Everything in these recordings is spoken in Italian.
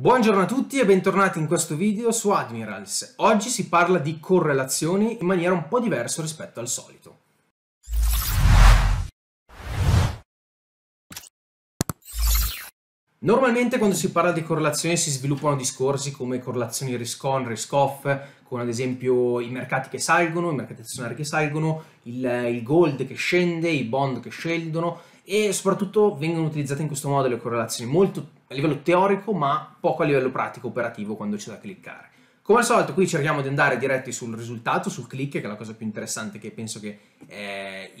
Buongiorno a tutti e bentornati in questo video su Admirals. Oggi si parla di correlazioni in maniera un po' diversa rispetto al solito. Normalmente quando si parla di correlazioni si sviluppano discorsi come correlazioni risk-on, risk-off, con ad esempio i mercati che salgono, i mercati azionari che salgono, il, il gold che scende, i bond che scendono, e soprattutto vengono utilizzate in questo modo le correlazioni molto a livello teorico ma poco a livello pratico operativo quando c'è da cliccare. Come al solito qui cerchiamo di andare diretti sul risultato, sul click, che è la cosa più interessante che penso che eh,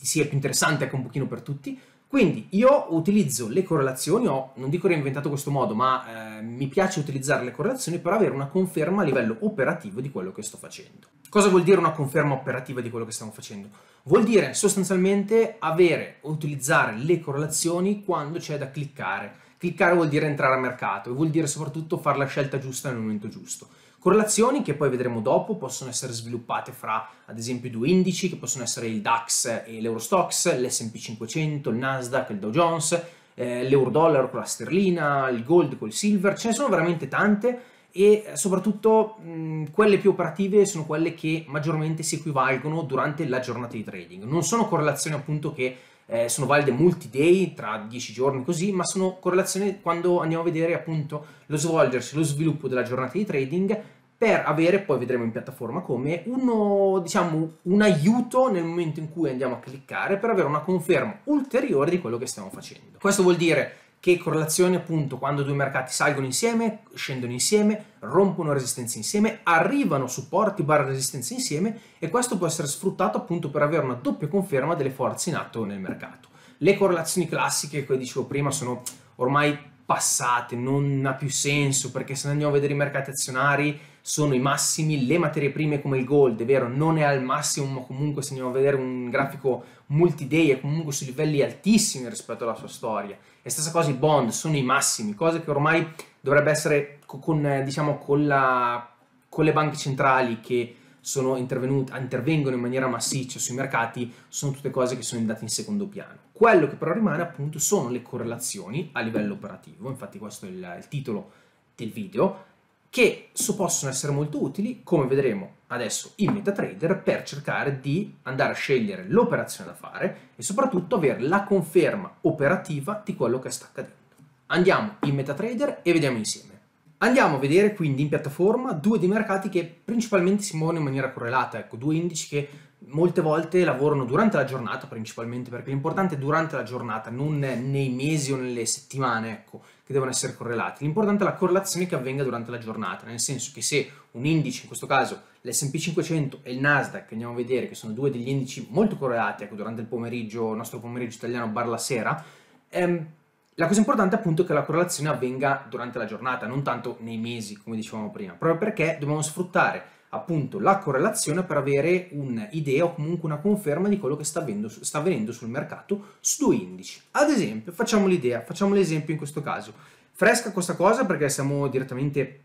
sia più interessante anche un pochino per tutti, quindi io utilizzo le correlazioni, ho, non dico reinventato questo modo, ma eh, mi piace utilizzare le correlazioni per avere una conferma a livello operativo di quello che sto facendo. Cosa vuol dire una conferma operativa di quello che stiamo facendo? Vuol dire sostanzialmente avere, o utilizzare le correlazioni quando c'è da cliccare. Cliccare vuol dire entrare a mercato e vuol dire soprattutto fare la scelta giusta nel momento giusto. Correlazioni che poi vedremo dopo possono essere sviluppate fra ad esempio due indici che possono essere il DAX e l'Eurostox, l'S&P 500, il Nasdaq, il Dow Jones, eh, l'euro-dollaro con la sterlina, il gold con il silver, ce ne sono veramente tante e eh, soprattutto mh, quelle più operative sono quelle che maggiormente si equivalgono durante la giornata di trading. Non sono correlazioni appunto che eh, sono valide multi-day, tra 10 giorni così, ma sono correlazioni quando andiamo a vedere appunto lo svolgersi, lo sviluppo della giornata di trading per avere, poi vedremo in piattaforma come, uno, diciamo, un aiuto nel momento in cui andiamo a cliccare per avere una conferma ulteriore di quello che stiamo facendo. Questo vuol dire che correlazione appunto quando due mercati salgono insieme, scendono insieme, rompono resistenze insieme, arrivano supporti barra resistenze insieme e questo può essere sfruttato appunto per avere una doppia conferma delle forze in atto nel mercato. Le correlazioni classiche, come dicevo prima, sono ormai passate, non ha più senso perché se andiamo a vedere i mercati azionari sono i massimi, le materie prime come il gold, è vero, non è al massimo, ma comunque se andiamo a vedere un grafico multi-day è comunque su livelli altissimi rispetto alla sua storia. E stessa cosa i bond, sono i massimi, cose che ormai dovrebbe essere con, diciamo, con, la, con le banche centrali che intervengono in maniera massiccia sui mercati, sono tutte cose che sono andate in secondo piano. Quello che però rimane appunto sono le correlazioni a livello operativo, infatti questo è il, il titolo del video, che possono essere molto utili, come vedremo adesso in MetaTrader, per cercare di andare a scegliere l'operazione da fare e soprattutto avere la conferma operativa di quello che sta accadendo. Andiamo in MetaTrader e vediamo insieme. Andiamo a vedere quindi in piattaforma due dei mercati che principalmente si muovono in maniera correlata, ecco, due indici che molte volte lavorano durante la giornata principalmente, perché l'importante è durante la giornata, non nei mesi o nelle settimane, ecco, che devono essere correlati. L'importante è la correlazione che avvenga durante la giornata, nel senso che se un indice, in questo caso l'S&P 500 e il Nasdaq, che andiamo a vedere, che sono due degli indici molto correlati, ecco, durante il pomeriggio, il nostro pomeriggio italiano bar la sera, ehm, la cosa importante appunto è che la correlazione avvenga durante la giornata, non tanto nei mesi, come dicevamo prima, proprio perché dobbiamo sfruttare appunto la correlazione per avere un'idea o comunque una conferma di quello che sta avvenendo, sta avvenendo sul mercato su due indici. Ad esempio, facciamo l'idea, facciamo l'esempio in questo caso. Fresca questa cosa perché stiamo direttamente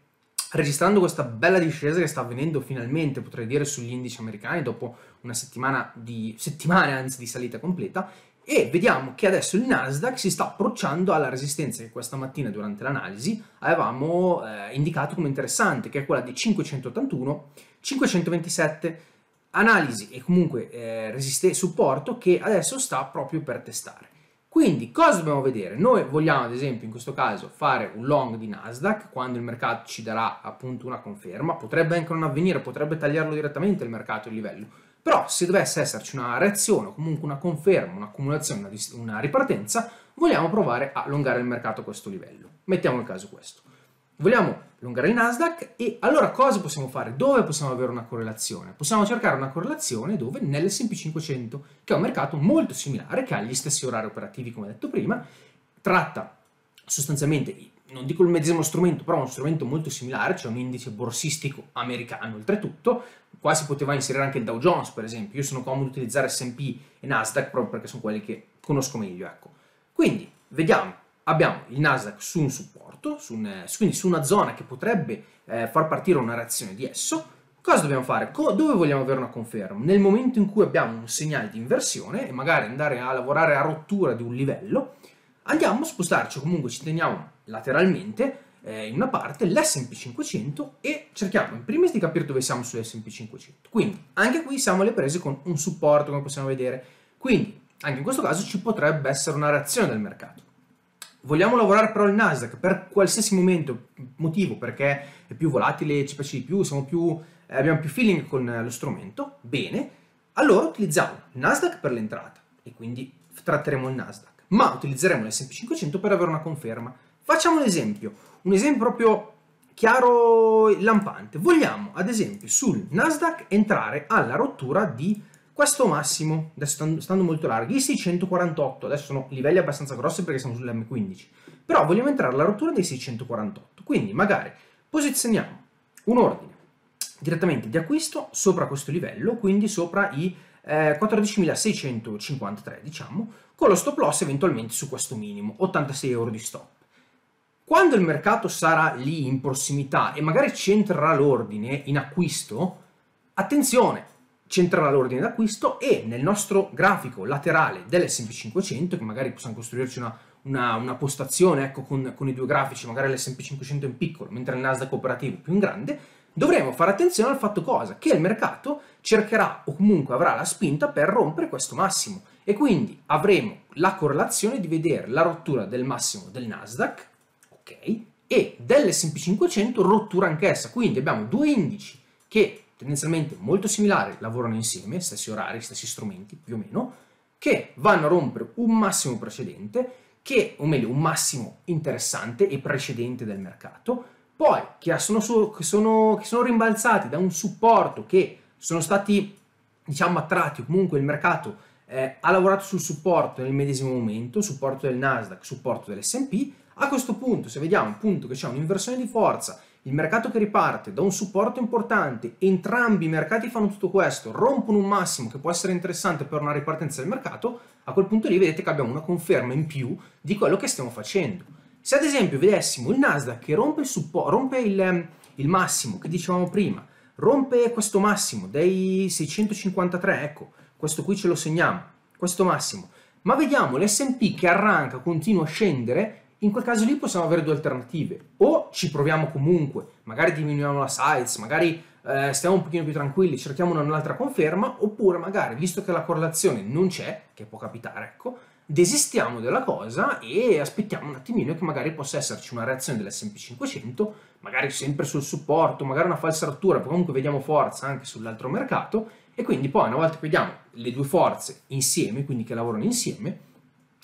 registrando questa bella discesa che sta avvenendo finalmente, potrei dire, sugli indici americani dopo una settimana di settimane anzi di salita completa e vediamo che adesso il Nasdaq si sta approcciando alla resistenza che questa mattina durante l'analisi avevamo eh, indicato come interessante, che è quella di 581, 527 analisi e comunque eh, supporto che adesso sta proprio per testare. Quindi cosa dobbiamo vedere? Noi vogliamo ad esempio in questo caso fare un long di Nasdaq quando il mercato ci darà appunto una conferma, potrebbe anche non avvenire, potrebbe tagliarlo direttamente il mercato il livello, però se dovesse esserci una reazione o comunque una conferma, un'accumulazione, una, una ripartenza, vogliamo provare a allungare il mercato a questo livello. Mettiamo il caso questo. Vogliamo allungare il Nasdaq e allora cosa possiamo fare? Dove possiamo avere una correlazione? Possiamo cercare una correlazione dove? Nell'S&P 500, che è un mercato molto similare, che ha gli stessi orari operativi come detto prima, tratta sostanzialmente, non dico il medesimo strumento, però uno strumento molto similare, cioè un indice borsistico americano oltretutto, Qua si poteva inserire anche il Dow Jones, per esempio. Io sono comodo utilizzare S&P e Nasdaq proprio perché sono quelli che conosco meglio, ecco. Quindi, vediamo. Abbiamo il Nasdaq su un supporto, su un, eh, quindi su una zona che potrebbe eh, far partire una reazione di esso. Cosa dobbiamo fare? Co dove vogliamo avere una conferma? Nel momento in cui abbiamo un segnale di inversione e magari andare a lavorare a rottura di un livello, andiamo a spostarci, comunque ci teniamo lateralmente, eh, in una parte l'S&P 500 e cerchiamo in primis di capire dove siamo sull'S&P 500. Quindi anche qui siamo alle prese con un supporto come possiamo vedere, quindi anche in questo caso ci potrebbe essere una reazione del mercato. Vogliamo lavorare però il Nasdaq per qualsiasi momento, motivo, perché è più volatile, ci piace di più, più eh, abbiamo più feeling con eh, lo strumento, bene, allora utilizziamo Nasdaq per l'entrata e quindi tratteremo il Nasdaq, ma utilizzeremo l'S&P 500 per avere una conferma. Facciamo un esempio, un esempio proprio chiaro e lampante. Vogliamo, ad esempio, sul Nasdaq entrare alla rottura di questo massimo, adesso stando molto larghi, i 648, adesso sono livelli abbastanza grossi perché siamo sull'M15, però vogliamo entrare alla rottura dei 648, quindi magari posizioniamo un ordine direttamente di acquisto sopra questo livello, quindi sopra i eh, 14.653 diciamo, con lo stop loss eventualmente su questo minimo, 86 euro di stop. Quando il mercato sarà lì in prossimità e magari c'entrerà l'ordine in acquisto, attenzione, c'entrerà l'ordine d'acquisto e nel nostro grafico laterale dell'S&P 500, che magari possiamo costruirci una, una, una postazione ecco, con, con, i due grafici, magari l'S&P 500 in piccolo, mentre il Nasdaq operativo è più in grande, dovremo fare attenzione al fatto cosa? Che il mercato cercherà o comunque avrà la spinta per rompere questo massimo e quindi avremo la correlazione di vedere la rottura del massimo del Nasdaq ok, e dell'S&P500 rottura anch'essa, quindi abbiamo due indici che tendenzialmente molto similari lavorano insieme, stessi orari, stessi strumenti più o meno, che vanno a rompere un massimo precedente, che, o meglio un massimo interessante e precedente del mercato, poi che sono, su, che sono, che sono rimbalzati da un supporto che sono stati diciamo attratti, comunque il mercato eh, ha lavorato sul supporto nel medesimo momento, supporto del Nasdaq, supporto dell'S&P, a questo punto, se vediamo appunto che c'è un'inversione di forza, il mercato che riparte da un supporto importante, entrambi i mercati fanno tutto questo, rompono un massimo che può essere interessante per una ripartenza del mercato, a quel punto lì vedete che abbiamo una conferma in più di quello che stiamo facendo. Se ad esempio vedessimo il Nasdaq che rompe il, suppo- rompe il, il massimo che dicevamo prima, rompe questo massimo dei 653, ecco, questo qui ce lo segniamo, questo massimo, ma vediamo l'S&P che arranca, continua a scendere, in quel caso lì possiamo avere due alternative. O ci proviamo comunque, magari diminuiamo la size, magari eh, stiamo un pochino più tranquilli, cerchiamo un'altra conferma, oppure magari, visto che la correlazione non c'è, che può capitare, ecco, desistiamo della cosa e aspettiamo un attimino che magari possa esserci una reazione dell'S&P500, magari sempre sul supporto, magari una falsa rottura, comunque vediamo forza anche sull'altro mercato, e quindi poi una volta che vediamo le due forze insieme, quindi che lavorano insieme,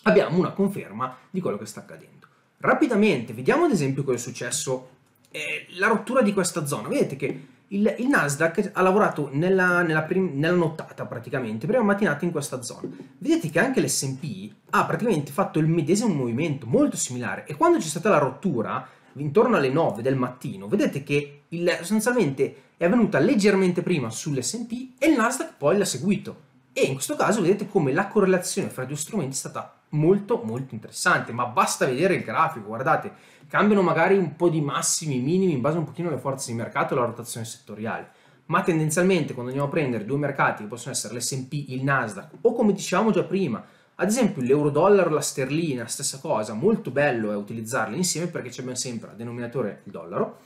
abbiamo una conferma di quello che sta accadendo. Rapidamente, vediamo ad esempio cosa è successo. Eh, la rottura di questa zona. Vedete che il, il Nasdaq ha lavorato nella, nella, nella, nottata praticamente, prima mattinata in questa zona. Vedete che anche l'S&P ha praticamente fatto il medesimo movimento, molto similare. E quando c'è stata la rottura, intorno alle 9 del mattino, vedete che il, sostanzialmente è avvenuta leggermente prima sull'S&P e il Nasdaq poi l'ha seguito. E in questo caso vedete come la correlazione fra i due strumenti è stata molto molto interessante, ma basta vedere il grafico, guardate, cambiano magari un po' di massimi, minimi, in base un pochino alle forze di mercato e alla rotazione settoriale, ma tendenzialmente quando andiamo a prendere due mercati che possono essere l'S&P, il Nasdaq, o come dicevamo già prima, ad esempio l'euro-dollaro o la sterlina, stessa cosa, molto bello è eh, utilizzarli insieme perché c'è ben sempre a denominatore il dollaro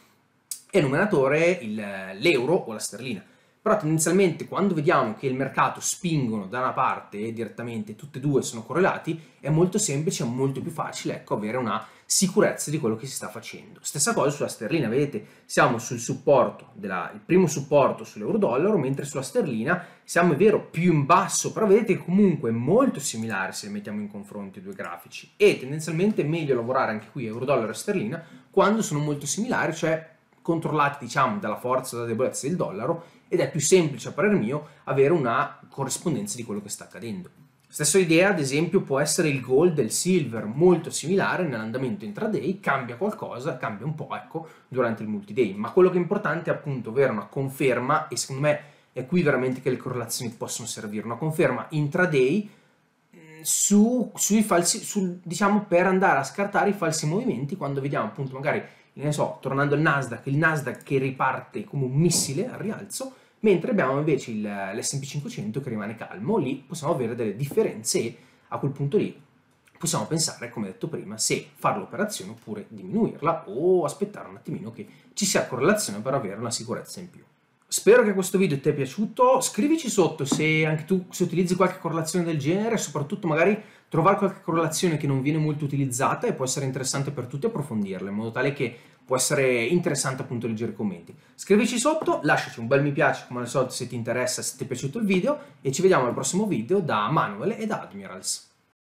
e numeratore eh, l'euro o la sterlina però tendenzialmente quando vediamo che il mercato spingono da una parte e direttamente tutte e due sono correlati, è molto semplice e molto più facile ecco, avere una sicurezza di quello che si sta facendo. Stessa cosa sulla sterlina, vedete, siamo sul supporto, della, il primo supporto sull'euro-dollaro, mentre sulla sterlina siamo, è vero, più in basso, però vedete comunque molto similare se mettiamo in confronto i due grafici e tendenzialmente è meglio lavorare anche qui euro-dollaro e sterlina quando sono molto similari, cioè controllati diciamo dalla forza e dalla debolezza del dollaro ed è più semplice a parer mio avere una corrispondenza di quello che sta accadendo. Stessa idea, ad esempio, può essere il gold e il silver, molto similare nell'andamento intraday, cambia qualcosa, cambia un po', ecco, durante il multiday, ma quello che è importante è appunto avere una conferma, e secondo me è qui veramente che le correlazioni possono servire, una conferma intraday mm, su, falsi, su, diciamo, per andare a scartare i falsi movimenti quando vediamo appunto magari ne so, tornando al Nasdaq, il Nasdaq che riparte come un missile al rialzo, mentre abbiamo invece l'S&P 500 che rimane calmo, lì possiamo avere delle differenze e a quel punto lì possiamo pensare, come detto prima, se fare l'operazione oppure diminuirla o aspettare un attimino che ci sia correlazione per avere una sicurezza in più. Spero che questo video ti è piaciuto, scrivici sotto se anche tu se utilizzi qualche correlazione del genere, soprattutto magari trovare qualche correlazione che non viene molto utilizzata e può essere interessante per tutti approfondirla, in modo tale che può essere interessante appunto leggere i commenti. Scrivici sotto, lasciaci un bel mi piace come al solito se ti interessa, se ti è piaciuto il video e ci vediamo al prossimo video da Manuel e da Admirals.